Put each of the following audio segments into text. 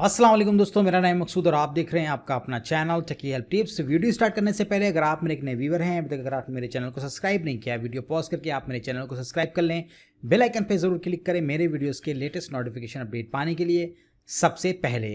असलम दोस्तों मेरा नाम मकसूद और आप देख रहे हैं आपका अपना channel techie help tips video start करने से पहले अगर आप मेरे एक नए व्यूवर हैं अभी तक अगर आप मेरे चैनल को सब्सक्राइब नहीं किया वीडियो पॉज करके आप मेरे चैनल को सब्सक्राइब कर लें बेल आइकन पर जरूर क्लिक करें मेरे वीडियोज़ के लेटेस्ट नोटिफिकेशन अपडेट पाने के लिए सबसे पहले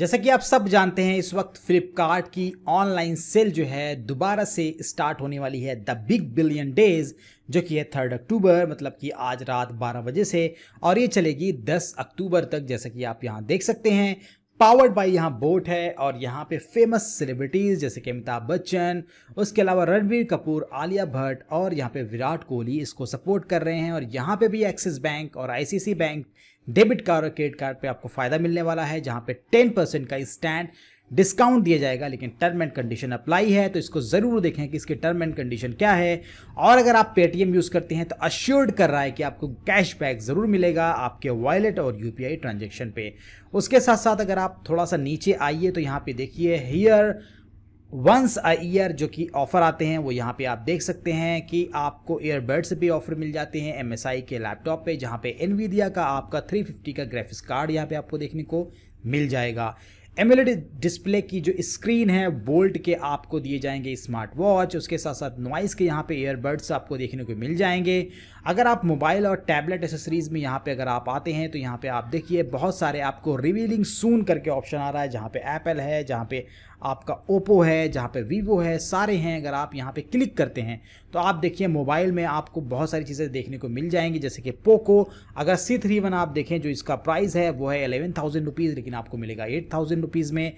जैसा कि आप सब जानते हैं इस वक्त फ्लिपकार्ट की ऑनलाइन सेल जो है दोबारा से स्टार्ट होने वाली है द बिग बिलियन डेज जो कि है थर्ड अक्टूबर मतलब कि आज रात 12 बजे से और ये चलेगी 10 अक्टूबर तक जैसा कि आप यहाँ देख सकते हैं पावर्ड बाई यहाँ बोट है और यहाँ पे फेमस सेलिब्रिटीज़ जैसे कि अमिताभ बच्चन उसके अलावा रणबीर कपूर आलिया भट्ट और यहाँ पे विराट कोहली इसको सपोर्ट कर रहे हैं और यहाँ पे भी एक्सिस बैंक और आईसीसी बैंक डेबिट कार्ड और क्रेडिट कार्ड पे आपको फ़ायदा मिलने वाला है जहाँ पे 10% का स्टैंड डिस्काउंट दिया जाएगा लेकिन टर्म एंड कंडीशन अप्लाई है तो इसको ज़रूर देखें कि इसके टर्म एंड कंडीशन क्या है और अगर आप पेटीएम यूज़ करते हैं तो अश्योर्ड कर रहा है कि आपको कैशबैक ज़रूर मिलेगा आपके वॉलेट और यू पी ट्रांजेक्शन पे उसके साथ साथ अगर आप थोड़ा सा नीचे आइए तो यहाँ पे देखिए हेयर वंस अ ईयर जो कि ऑफ़र आते हैं वो यहाँ पे आप देख सकते हैं कि आपको ईयरबड्स भी ऑफ़र मिल जाते हैं एम के लैपटॉप पे जहाँ पे एनवीडिया का आपका 350 का ग्राफिक्स कार्ड यहाँ पे आपको देखने को मिल जाएगा एमएलएड डिस्प्ले की जो स्क्रीन है बोल्ट के आपको दिए जाएंगे स्मार्ट वॉच उसके साथ साथ नॉइस के यहाँ पे ईयरबड्स आपको देखने को मिल जाएंगे अगर आप मोबाइल और टैबलेट एसेसरीज में यहाँ पे अगर आप आते हैं तो यहाँ पे आप देखिए बहुत सारे आपको रिवीलिंग सून करके ऑप्शन आ रहा है जहाँ पे एप्पल है जहाँ पे आपका ओप्पो है जहाँ पे वीवो है सारे हैं अगर आप यहाँ पे क्लिक करते हैं तो आप देखिए मोबाइल में आपको बहुत सारी चीज़ें देखने को मिल जाएंगी जैसे कि पोको अगर सी थ्री वन आप देखें जो इसका प्राइस है वो है एलेवन थाउजेंड रुपीज़ लेकिन आपको मिलेगा एट थाउजेंड रुपीज़ में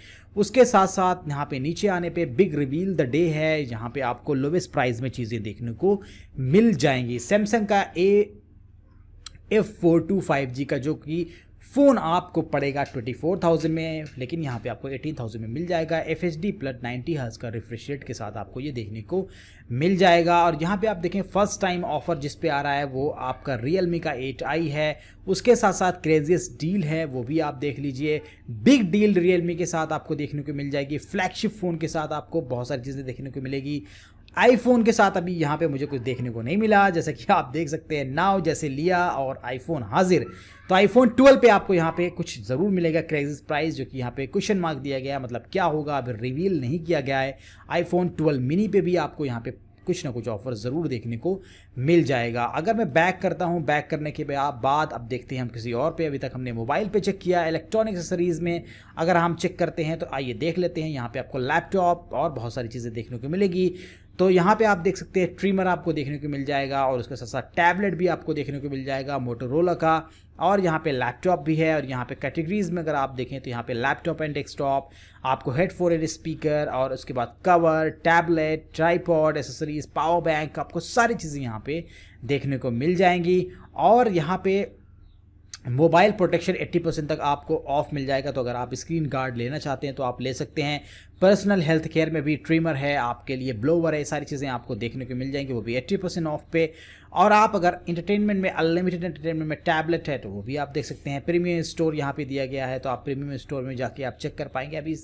उसके साथ साथ यहाँ पे नीचे आने पे बिग रिवील द डे है यहाँ पे आपको लोवेस्ट प्राइस में चीज़ें देखने को मिल जाएंगी सैमसंग का A F four two five G का जो कि फ़ोन आपको पड़ेगा ट्वेंटी फोर थाउजेंड में लेकिन यहाँ पे आपको एटीन थाउजेंड में मिल जाएगा F H D plus ninety hertz का रिफ्रेश रेट के साथ आपको ये देखने को मिल जाएगा और यहाँ पे आप देखें फर्स्ट टाइम ऑफर जिस पे आ रहा है वो आपका रियल मी का एट आई है उसके साथ साथ क्रेजियस डील है वो भी आप देख लीजिए बिग डील रियल मी के साथ आपको देखने को मिल जाएगी फ्लैगशिप फ़ोन के साथ आपको बहुत सारी चीज़ें देखने को मिलेगी आईफोन के साथ अभी यहाँ पे मुझे कुछ देखने को नहीं मिला जैसे कि आप देख सकते हैं नाव जैसे लिया और आईफोन हाजिर तो आईफोन 12 पे आपको यहाँ पे कुछ ज़रूर मिलेगा क्राइसिस प्राइस जो कि यहाँ पे क्वेश्चन मार्क दिया गया मतलब क्या होगा अभी रिवील नहीं किया गया है आईफोन 12 मिनी पे भी आपको यहाँ पे कुछ ना कुछ ऑफर ज़रूर देखने को मिल जाएगा अगर मैं बैक करता हूँ बैक करने के बाद अब देखते हैं हम किसी और पे अभी तक हमने मोबाइल पे चेक किया इलेक्ट्रॉनिक एक्सेसरीज़ में अगर हम चेक करते हैं तो आइए देख लेते हैं यहाँ पे आपको लैपटॉप और बहुत सारी चीज़ें देखने को मिलेगी तो यहाँ पे आप देख सकते हैं ट्रिमर आपको देखने को मिल जाएगा और उसके साथ साथ टैबलेट भी आपको देखने को मिल जाएगा मोटोरोला का और यहाँ पे लैपटॉप भी है और यहाँ पे कैटेगरीज में अगर आप देखें तो यहाँ पे लैपटॉप एंड डेस्कटॉप आपको हेडफोन एंड स्पीकर और उसके बाद cover tablet tripod accessories power bank आपको सारी चीज़ें यहाँ पर देखने को मिल जाएंगी और यहाँ पर मोबाइल प्रोटेक्शन 80 परसेंट तक आपको ऑफ मिल जाएगा तो अगर आप स्क्रीन गार्ड लेना चाहते हैं तो आप ले सकते हैं पर्सनल हेल्थ केयर में भी ट्रिमर है आपके लिए ब्लोवर है सारी चीज़ें आपको देखने को मिल जाएंगी वो भी 80 परसेंट ऑफ पे और आप अगर इंटरटेनमेंट में अनलिमिटेड इंटरटेनमेंट में टैबलेट है तो वो भी आप देख सकते हैं प्रीमियम स्टोर यहाँ पर दिया गया है तो आप प्रीमियम स्टोर में जाके आप चेक कर पाएंगे अभी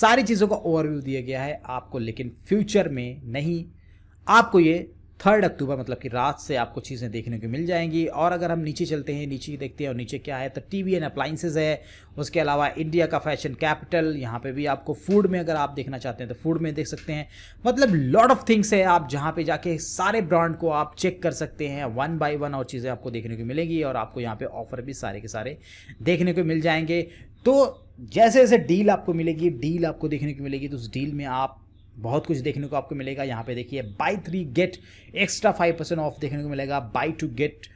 सारी चीज़ों का ओवरव्यू दिया गया है आपको लेकिन फ्यूचर में नहीं आपको ये थर्ड अक्टूबर मतलब कि रात से आपको चीज़ें देखने को मिल जाएंगी और अगर हम नीचे चलते हैं नीचे देखते हैं और नीचे क्या है तो टी वी एंड अप्लाइंसेज है उसके अलावा इंडिया का फैशन कैपिटल यहाँ पे भी आपको फूड में अगर आप देखना चाहते हैं तो फूड में देख सकते हैं मतलब लॉट ऑफ थिंग्स है आप जहाँ पे जाके सारे ब्रांड को आप चेक कर सकते हैं वन बाई वन और चीज़ें आपको देखने को मिलेंगी और आपको यहाँ पर ऑफर भी सारे के सारे देखने को मिल जाएंगे तो जैसे जैसे डील आपको मिलेगी डील आपको देखने को मिलेगी तो उस डील में आप बहुत कुछ देखने को आपको मिलेगा यहाँ पे देखिए buy three get extra five percent off देखने को मिलेगा बाई टू गेट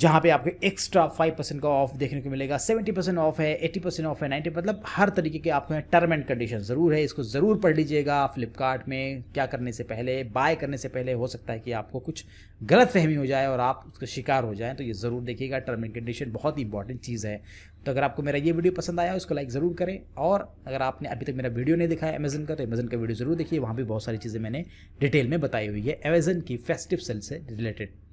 जहाँ पे आपको एक्स्ट्रा फाइव परसेंट का ऑफ देखने को मिलेगा सेवेंटी परसेंट ऑफ है एट्टी परसेंट ऑफ है नाइन्टी मतलब हर तरीके के आपको टर्म एंड कंडीशन ज़रूर है इसको ज़रूर पढ़ लीजिएगा फ्लिपकार्ट में क्या करने से पहले बाय करने से पहले हो सकता है कि आपको कुछ गलत फहमी हो जाए और आप उसका शिकार हो जाएँ तो ये ज़रूर देखिएगा टर्म एंड कंडीशन बहुत ही इंपॉर्टेंट चीज़ है तो अगर आपको मेरा ये वीडियो पसंद आया उसको लाइक ज़रूर करें और अगर आपने अभी तक मेरा वीडियो नहीं देखा है अमेजन का तो अमेजन का वीडियो ज़रूर देखिए वहाँ भी बहुत सारी चीज़ें मैंने डिटेल में बताई हुई है अमेजन की फेस्टिव सेल से रिलेटेड